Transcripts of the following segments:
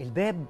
الباب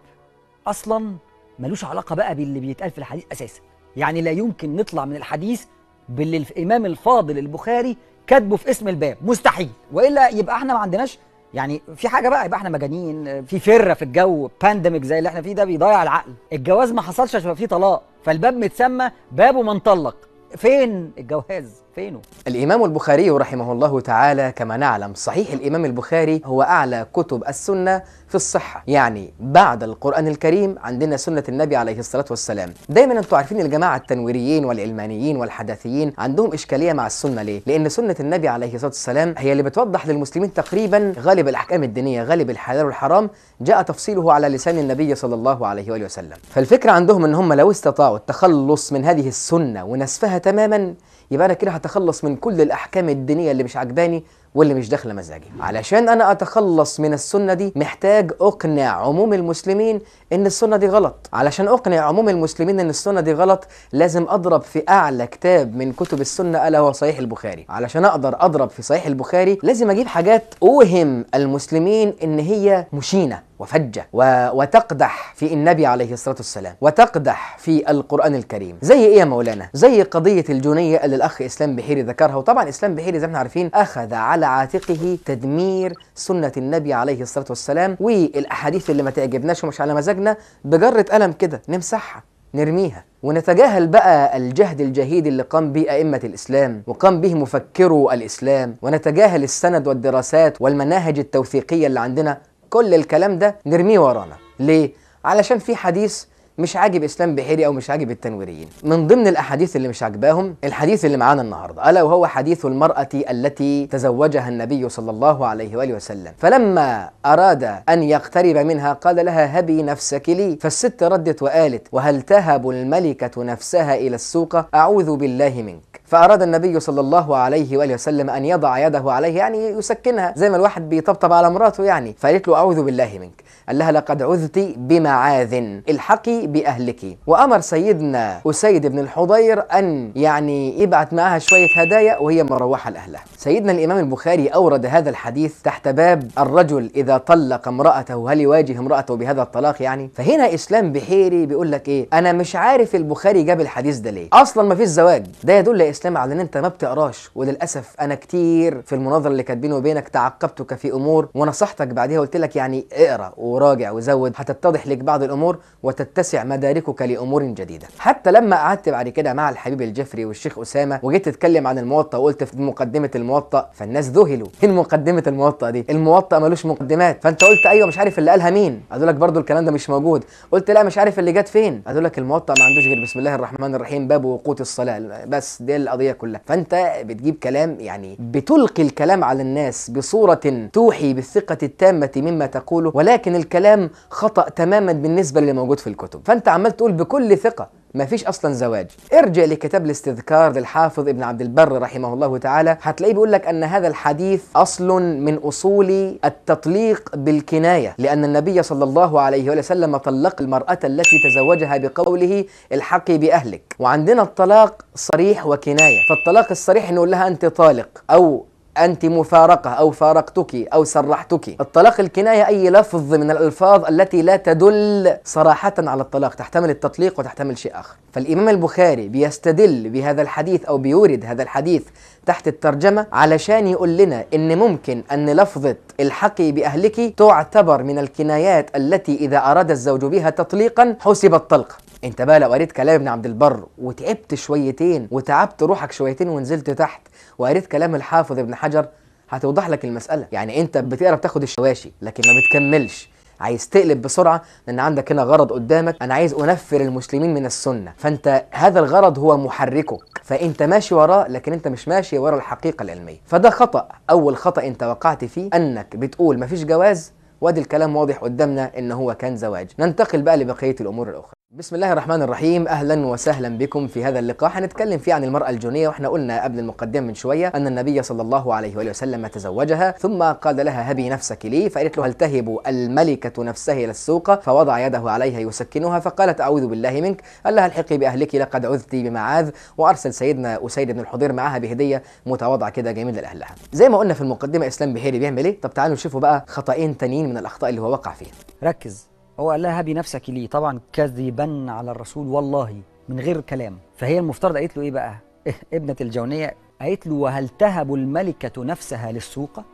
اصلا ملوش علاقه بقى باللي بيتقال في الحديث اساسا يعني لا يمكن نطلع من الحديث باللي الامام الفاضل البخاري كاتبه في اسم الباب مستحيل والا يبقى احنا ما عندناش يعني في حاجه بقى يبقى احنا مجانين في فره في الجو بانديميك زي اللي احنا فيه ده بيضيع العقل الجواز ما حصلش عشان في طلاق فالباب متسمى باب من طلق فين الجواز فينه الإمام البخاري رحمه الله تعالى كما نعلم صحيح الإمام البخاري هو أعلى كتب السنة في الصحة يعني بعد القرآن الكريم عندنا سنة النبي عليه الصلاة والسلام دايما أنتم عارفين الجماعة التنويريين والعلمانيين والحداثيين عندهم إشكالية مع السنة ليه؟ لأن سنة النبي عليه الصلاة والسلام هي اللي بتوضح للمسلمين تقريبا غالب الأحكام الدينية غالب الحلال والحرام جاء تفصيله على لسان النبي صلى الله عليه وآله وسلم فالفكرة عندهم أن هم لو استطاعوا التخلص من هذه السنة ونسفها تماما يبقى انا كده هتخلص من كل الاحكام الدينيه اللي مش عجباني واللي مش داخله مزاجي علشان انا اتخلص من السنه دي محتاج اقنع عموم المسلمين ان السنه دي غلط علشان اقنع عموم المسلمين ان السنه دي غلط لازم اضرب في اعلى كتاب من كتب السنه الا هو صحيح البخاري علشان اقدر اضرب في صحيح البخاري لازم اجيب حاجات اوهم المسلمين ان هي مشينه وفجة و... وتقدح في النبي عليه الصلاة والسلام وتقدح في القرآن الكريم زي إيه يا مولانا؟ زي قضية الجنية اللي الأخ إسلام بحيري ذكرها وطبعا إسلام بحيري زي ما احنا عارفين أخذ على على عاتقه تدمير سنة النبي عليه الصلاة والسلام والأحاديث اللي ما تعجبناش ومش على مزاجنا بجرة قلم كده نمسحها نرميها ونتجاهل بقى الجهد الجهيد اللي قام به أئمة الإسلام وقام به مفكرو الإسلام ونتجاهل السند والدراسات والمناهج التوثيقية اللي عندنا كل الكلام ده نرميه ورانا ليه؟ علشان في حديث مش عاجب اسلام بحيري او مش عاجب التنويريين من ضمن الاحاديث اللي مش عاجباهم الحديث اللي معانا النهارده الا وهو حديث المراه التي تزوجها النبي صلى الله عليه واله وسلم فلما اراد ان يقترب منها قال لها هبي نفسك لي فالست ردت وقالت وهل تهب الملكه نفسها الى السوق اعوذ بالله منك فأراد النبي صلى الله عليه وآله وسلم أن يضع يده عليه يعني يسكنها زي ما الواحد بيطبطب على مراته يعني فقالت له أعوذ بالله منك قال لها لقد عذت بمعاذ الحقي بأهلك وأمر سيدنا أسيد بن الحضير أن يعني يبعت معها شوية هدايا وهي مروحة لأهلها سيدنا الإمام البخاري أورد هذا الحديث تحت باب الرجل إذا طلق امرأته هل يواجه امرأته بهذا الطلاق يعني فهنا إسلام بحيري بيقول لك إيه أنا مش عارف البخاري جاب الحديث ده ليه أصلا ما فيش زواج ده يدل اسلام على ان انت ما بتقراش وللاسف انا كتير في المناظره اللي كانت بيني وبينك تعقبتك في امور ونصحتك بعدها قلت لك يعني اقرا وراجع وزود هتتضح لك بعض الامور وتتسع مداركك لامور جديده حتى لما قعدت بعد كده مع الحبيب الجفري والشيخ اسامه وجيت تتكلم عن الموطأ وقلت في مقدمه الموطأ فالناس ذهلوا ايه مقدمه الموطأ دي الموطأ ملوش مقدمات فانت قلت ايوه مش عارف اللي قالها مين قالوا لك برضو الكلام ده مش موجود قلت لا مش عارف اللي جت فين قالوا لك الموطأ ما عندوش غير بسم الله الرحمن الرحيم باب وقوت الصلاه بس دي القضيه كلها فانت بتجيب كلام يعني بتلقي الكلام على الناس بصوره توحي بالثقه التامه مما تقوله ولكن الكلام خطا تماما بالنسبه للي موجود في الكتب فانت عمال تقول بكل ثقه ما فيش اصلا زواج ارجع لكتاب الاستذكار للحافظ ابن عبد البر رحمه الله تعالى هتلاقيه بيقول لك ان هذا الحديث اصل من اصول التطليق بالكنايه لان النبي صلى الله عليه وسلم طلق المراه التي تزوجها بقوله الحقي باهلك وعندنا الطلاق صريح وكنايه فالطلاق الصريح نقول لها انت طالق او أنت مفارقة أو فارقتك أو سرحتك الطلاق الكناية أي لفظ من الألفاظ التي لا تدل صراحة على الطلاق تحتمل التطليق وتحتمل شيء آخر فالإمام البخاري بيستدل بهذا الحديث أو بيورد هذا الحديث تحت الترجمة علشان يقول لنا إن ممكن أن لفظة الحقي بأهلك تعتبر من الكنايات التي إذا أراد الزوج بها تطليقا حسب الطلقة انت بقى لو قريت كلام ابن عبد البر وتعبت شويتين وتعبت روحك شويتين ونزلت تحت وقريت كلام الحافظ ابن حجر هتوضح لك المساله يعني انت بتقرا بتاخد الشواشي لكن ما بتكملش عايز تقلب بسرعه لان عندك هنا غرض قدامك انا عايز انفر المسلمين من السنه فانت هذا الغرض هو محركك فانت ماشي وراه لكن انت مش ماشي ورا الحقيقه العلميه فده خطا اول خطا انت وقعت فيه انك بتقول مفيش جواز وادي الكلام واضح قدامنا ان هو كان زواج ننتقل بقى لبقيه الامور الاخرى بسم الله الرحمن الرحيم اهلا وسهلا بكم في هذا اللقاء هنتكلم فيه عن المراه الجونيه واحنا قلنا قبل المقدمه من شويه ان النبي صلى الله عليه واله وسلم تزوجها ثم قال لها هبي نفسك لي فقالت له هل تهب الملكه نفسها الى السوق فوضع يده عليها يسكنها فقالت اعوذ بالله منك قال لها الحقي باهلك لقد عذت بمعاذ وارسل سيدنا اسيد بن الحضير معاها بهديه متواضعه كده جميله لاهلها زي ما قلنا في المقدمه اسلام بهيري بيعمل ايه طب تعالوا نشوفوا بقى خطأين تانيين من الاخطاء اللي هو وقع فيها ركز هو قال لها هبي نفسك لي طبعا كذبا على الرسول والله من غير كلام فهي المفترض قالت له ايه بقى إيه ابنة الجونية قالت له وهل تهب الملكة نفسها للسوقة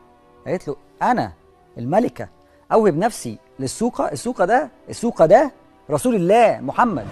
قالت له أنا الملكة أوهب نفسي للسوقة السوقة ده السوقة ده رسول الله محمد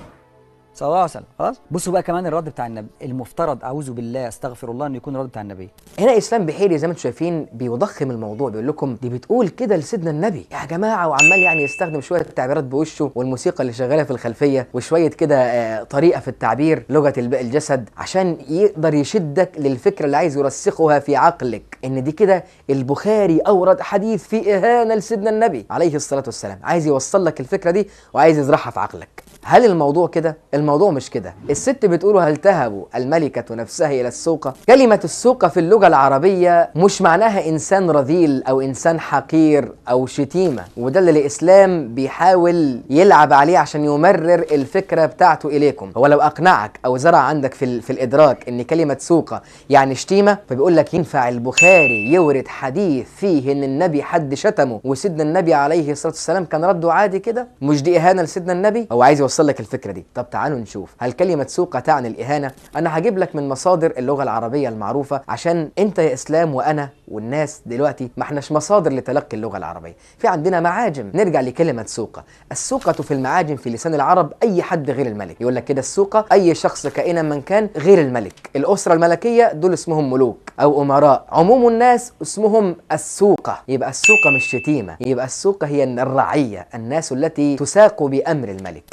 صلى الله عليه وسلم خلاص بصوا بقى كمان الرد بتاع النبي المفترض اعوذ بالله استغفر الله ان يكون الرد بتاع النبي هنا اسلام بحيري زي ما انتم شايفين بيضخم الموضوع بيقول لكم دي بتقول كده لسيدنا النبي يا جماعه وعمال يعني يستخدم شويه تعبيرات بوشه والموسيقى اللي شغاله في الخلفيه وشويه كده آه، طريقه في التعبير لغه الجسد عشان يقدر يشدك للفكره اللي عايز يرسخها في عقلك ان دي كده البخاري اورد حديث في اهانه لسيدنا النبي عليه الصلاه والسلام عايز يوصل لك الفكره دي وعايز يزرعها في عقلك هل الموضوع كده؟ الموضوع مش كده الست بتقول هل تهب الملكة نفسها إلى السوقة كلمة السوقة في اللغة العربية مش معناها إنسان رذيل أو إنسان حقير أو شتيمة وده اللي الإسلام بيحاول يلعب عليه عشان يمرر الفكرة بتاعته إليكم هو لو أقنعك أو زرع عندك في, في الإدراك إن كلمة سوقة يعني شتيمة فبيقول لك ينفع البخاري يورد حديث فيه إن النبي حد شتمه وسيدنا النبي عليه الصلاة والسلام كان رده عادي كده مش دي إهانة لسيدنا النبي هو عايز توصل لك الفكره دي طب تعالوا نشوف هل كلمه سوقة تعني الاهانه انا هجيب لك من مصادر اللغه العربيه المعروفه عشان انت يا اسلام وانا والناس دلوقتي ما احناش مصادر لتلقي اللغه العربيه في عندنا معاجم نرجع لكلمه سوقة السوقة في المعاجم في لسان العرب اي حد غير الملك يقول لك كده السوقة اي شخص كائنا من كان غير الملك الاسره الملكيه دول اسمهم ملوك او امراء عموم الناس اسمهم السوقة يبقى السوقة مش شتيمه يبقى السوقة هي الرعيه الناس التي تساق بامر الملك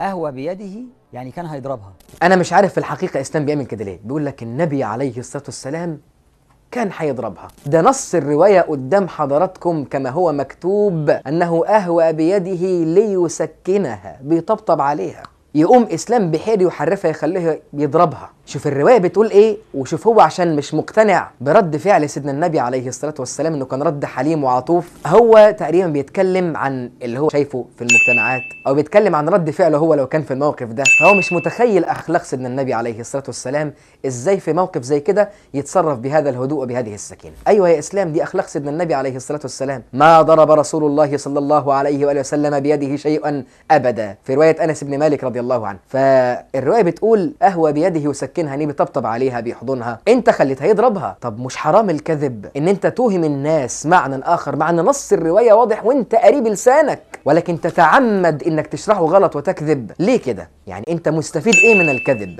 قهوة بيده يعني كان هيضربها أنا مش عارف في الحقيقة إسلام بيعمل كده ليه بيقول لك النبي عليه الصلاة والسلام كان هيضربها ده نص الرواية قدام حضراتكم كما هو مكتوب أنه أهوى بيده ليسكنها بيطبطب عليها يقوم إسلام بحيله يحرفها يخليها يضربها شوف الروايه بتقول ايه وشوف هو عشان مش مقتنع برد فعل سيدنا النبي عليه الصلاه والسلام انه كان رد حليم وعطوف هو تقريبا بيتكلم عن اللي هو شايفه في المجتمعات او بيتكلم عن رد فعله هو لو كان في الموقف ده فهو مش متخيل اخلاق سيدنا النبي عليه الصلاه والسلام ازاي في موقف زي كده يتصرف بهذا الهدوء وبهذه السكينه ايوه يا اسلام دي اخلاق سيدنا النبي عليه الصلاه والسلام ما ضرب رسول الله صلى الله عليه واله وسلم بيده شيئا ابدا في روايه انس بن مالك رضي الله عنه فالروايه بتقول اهوى بيده وسكينه ماسكينها ليه بيطبطب عليها بيحضنها انت خليتها يضربها طب مش حرام الكذب ان انت توهم الناس معنى اخر معنى نص الروايه واضح وانت قريب لسانك ولكن تتعمد انك تشرحه غلط وتكذب ليه كده يعني انت مستفيد ايه من الكذب